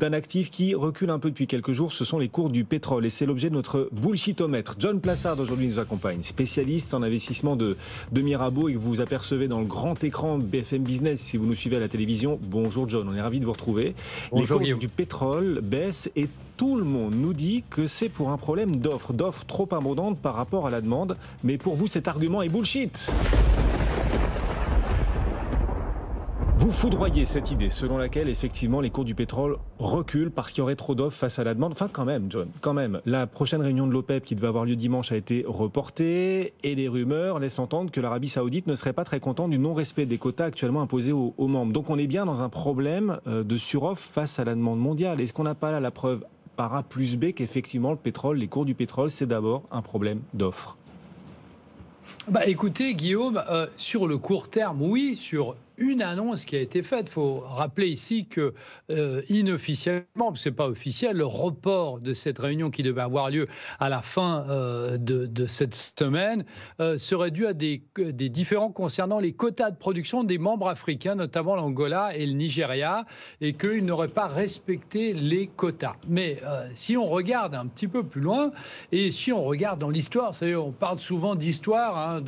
d'un actif qui recule un peu depuis quelques jours, ce sont les cours du pétrole. Et c'est l'objet de notre bullshitomètre. John Plassard aujourd'hui nous accompagne, spécialiste en investissement de, de Mirabeau et que vous apercevez dans le grand écran BFM Business si vous nous suivez à la télévision. Bonjour John, on est ravi de vous retrouver. les cours du pétrole baissent et tout le monde nous dit que c'est pour un problème d'offre, d'offre trop abondante par rapport à la demande. Mais pour vous, cet argument est bullshit. Vous foudroyez cette idée selon laquelle effectivement les cours du pétrole reculent parce qu'il y aurait trop d'offres face à la demande. Enfin quand même, John, quand même. La prochaine réunion de l'OPEP qui devait avoir lieu dimanche a été reportée et les rumeurs laissent entendre que l'Arabie saoudite ne serait pas très contente du non-respect des quotas actuellement imposés aux, membres. Donc on est bien dans un problème euh, de suroffre face à la demande mondiale. Est-ce qu'on n'a pas là la preuve par A plus B qu'effectivement le pétrole, les cours du pétrole, c'est d'abord un problème d'offres bah écoutez Guillaume, euh, sur le court terme, oui, sur une annonce qui a été faite. Il faut rappeler ici que, euh, inofficiellement, ce n'est pas officiel, le report de cette réunion qui devait avoir lieu à la fin euh, de, cette semaine euh, serait dû à des, des, différends concernant les quotas de production des membres africains, notamment l'Angola et le Nigeria, et qu'ils n'auraient pas respecté les quotas. Mais si on regarde un petit peu plus loin, et si on regarde dans l'histoire, on parle souvent d'histoire, hein,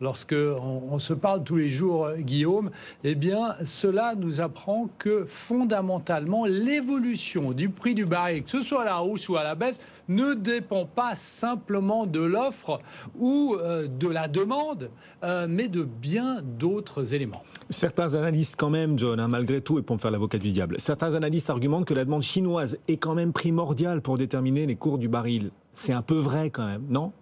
lorsque on se parle tous les jours, Guillaume, eh bien, cela nous apprend que fondamentalement, l'évolution du prix du baril, que ce soit à la hausse ou à la baisse, ne dépend pas simplement de l'offre ou euh, de la demande, euh, mais de bien d'autres éléments. Certains analystes, quand même, John, hein, malgré tout, et pour me faire l'avocat du diable, certains analystes argumentent que la demande chinoise est quand même primordiale pour déterminer les cours du baril. C'est un peu vrai quand même, non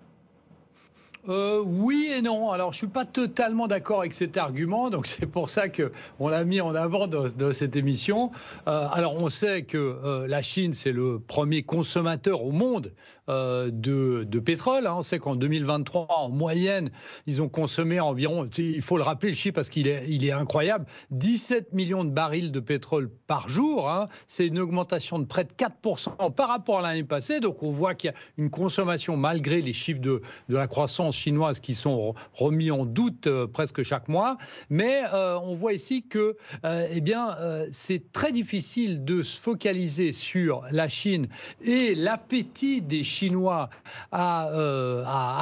euh, oui et non. Alors, je ne suis pas totalement d'accord avec cet argument, donc c'est pour ça que on l'a mis en avant dans, cette émission. Euh, alors, on sait que euh, la Chine, c'est le premier consommateur au monde de, pétrole. Hein. On sait qu'en 2023, en moyenne, ils ont consommé environ, il faut le rappeler le chiffre parce qu'il est, incroyable, 17 millions de barils de pétrole par jour. Hein. C'est une augmentation de près de 4% par rapport à l'année passée. Donc, on voit qu'il y a une consommation malgré les chiffres de la croissance chinoises qui sont remis en doute euh, presque chaque mois. Mais euh, on voit ici que euh, eh bien, c'est très difficile de se focaliser sur la Chine et l'appétit des Chinois à,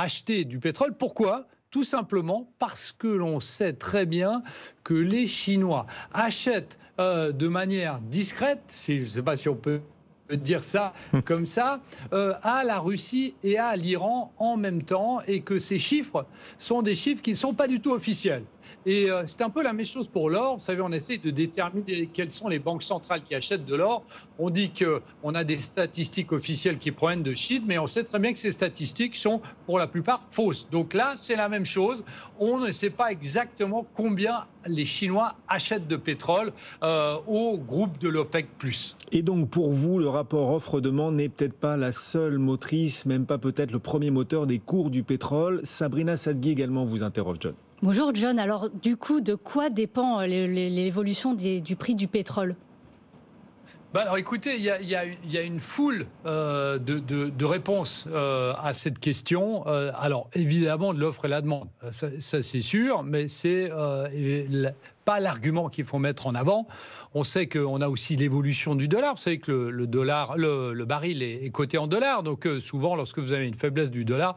acheter du pétrole. Pourquoi tout simplement parce que l'on sait très bien que les Chinois achètent de manière discrète, si, je ne sais pas si on peut de dire ça hum. comme ça, euh, à la Russie et à l'Iran en même temps, et que ces chiffres sont des chiffres qui ne sont pas du tout officiels. Et euh, c'est un peu la même chose pour l'or. Vous savez, on essaie de déterminer quelles sont les banques centrales qui achètent de l'or. On dit qu'on a des statistiques officielles qui proviennent de Chine, mais on sait très bien que ces statistiques sont pour la plupart fausses. Donc là, c'est la même chose. On ne sait pas exactement combien les Chinois achètent de pétrole euh, au groupe de l'OPEC. Et donc, pour vous, le rapport rapport offre-demande n'est peut-être pas la seule motrice, même pas peut-être le premier moteur des cours du pétrole. Sabrina Sadgui également vous interroge, John. Bonjour John, alors du coup, de quoi dépend euh, l'évolution du prix du pétrole bah, alors écoutez, il y a, une foule euh, de, réponses euh, à cette question. Euh, alors évidemment, l'offre et la demande, ça, c'est sûr, mais c'est pas l'argument qu'il faut mettre en avant. On sait qu'on a aussi l'évolution du dollar. Vous savez que le, dollar, le, baril est, coté en dollars. Donc, souvent, lorsque vous avez une faiblesse du dollar,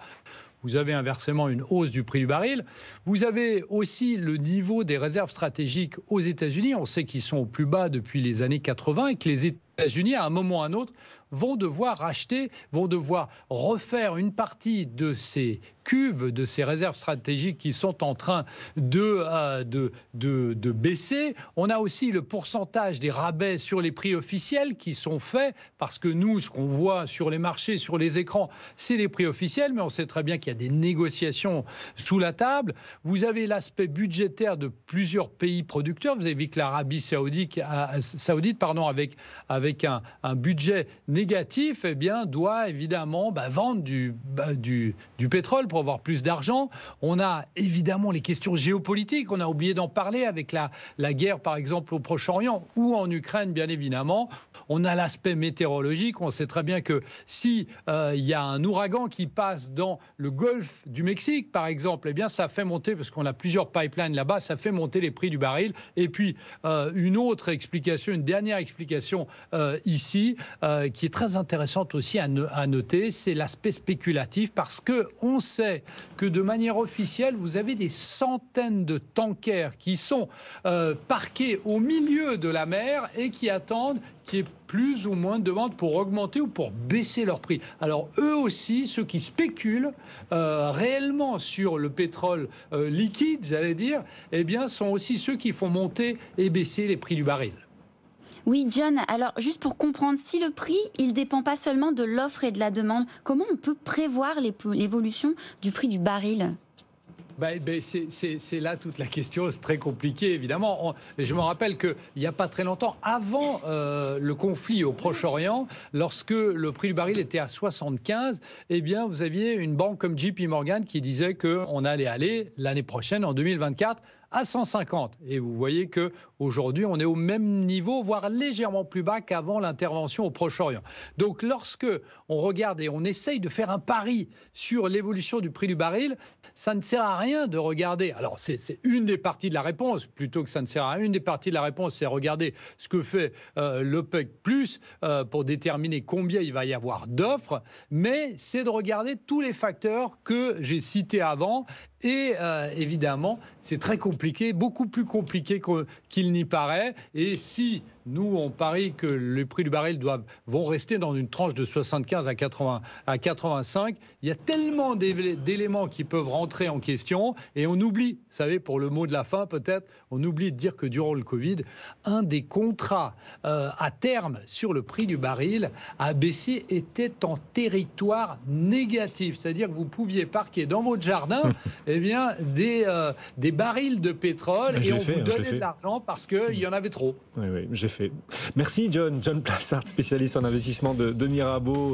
vous avez inversement une hausse du prix du baril. Vous avez aussi le niveau des réserves stratégiques aux États-Unis. On sait qu'ils sont au plus bas depuis les années 80 et que les États États-Unis, à un moment ou à un autre, vont devoir racheter, vont devoir refaire une partie de ces cuves, de ces réserves stratégiques qui sont en train de, euh, de, de, de, baisser. On a aussi le pourcentage des rabais sur les prix officiels qui sont faits, parce que nous, ce qu'on voit sur les marchés, sur les écrans, c'est les prix officiels, mais on sait très bien qu'il y a des négociations sous la table. Vous avez l'aspect budgétaire de plusieurs pays producteurs. Vous avez vu que l'Arabie saoudite, euh, saoudite pardon, avec, avec avec un, budget négatif, eh bien, doit évidemment bah, vendre du, bah, du, du, pétrole pour avoir plus d'argent. On a évidemment les questions géopolitiques, on a oublié d'en parler avec la, la guerre, par exemple, au Proche-Orient ou en Ukraine, bien évidemment. On a l'aspect météorologique, on sait très bien que si euh, il y a un ouragan qui passe dans le golfe du Mexique, par exemple, eh bien, ça fait monter, parce qu'on a plusieurs pipelines là-bas, ça fait monter les prix du baril. Et puis, euh, une autre explication, une dernière explication euh, euh, ici, euh, qui est très intéressante aussi à, noter, c'est l'aspect spéculatif parce que on sait que de manière officielle, vous avez des centaines de tankers qui sont euh, parqués au milieu de la mer et qui attendent qu'il y ait plus ou moins de demande pour augmenter ou pour baisser leur prix. Alors eux aussi, ceux qui spéculent réellement sur le pétrole liquide, j'allais dire, eh bien, sont aussi ceux qui font monter et baisser les prix du baril. Oui, John, alors juste pour comprendre, si le prix, il dépend pas seulement de l'offre et de la demande, comment on peut prévoir l'évolution du prix du baril bah, eh ben, c'est là toute la question, c'est très compliqué évidemment. je me rappelle qu'il n'y a pas très longtemps, avant euh, le conflit au Proche-Orient, lorsque le prix du baril était à 75, eh bien vous aviez une banque comme JP Morgan qui disait qu'on allait aller l'année prochaine, en 2024, à 150. Et vous voyez que aujourd'hui, on est au même niveau, voire légèrement plus bas qu'avant l'intervention au Proche-Orient. Donc, lorsque on regarde et on essaye de faire un pari sur l'évolution du prix du baril, ça ne sert à rien de regarder. Alors, c'est une des parties de la réponse, plutôt que ça ne sert à rien. Une des parties de la réponse, c'est regarder ce que fait euh, l'OPEC plus euh, pour déterminer combien il va y avoir d'offres, mais c'est de regarder tous les facteurs que j'ai cités avant et euh, évidemment, c'est très compliqué, beaucoup plus compliqué qu'il n'y paraît. Et si nous, on parie que les prix du baril vont rester dans une tranche de 75 à, 80, à 85. Il y a tellement d'éléments qui peuvent rentrer en question et on oublie, vous savez, pour le mot de la fin peut-être, on oublie de dire que durant le Covid, un des contrats euh, à terme sur le prix du baril a baissé était en territoire négatif. C'est-à-dire que vous pouviez parquer dans votre jardin eh bien, des, euh, des barils de pétrole ben, et on vous hein, donnait de l'argent parce qu'il y en avait trop. Oui, oui. Merci John, John Plassard, spécialiste en investissement de, de Mirabeau.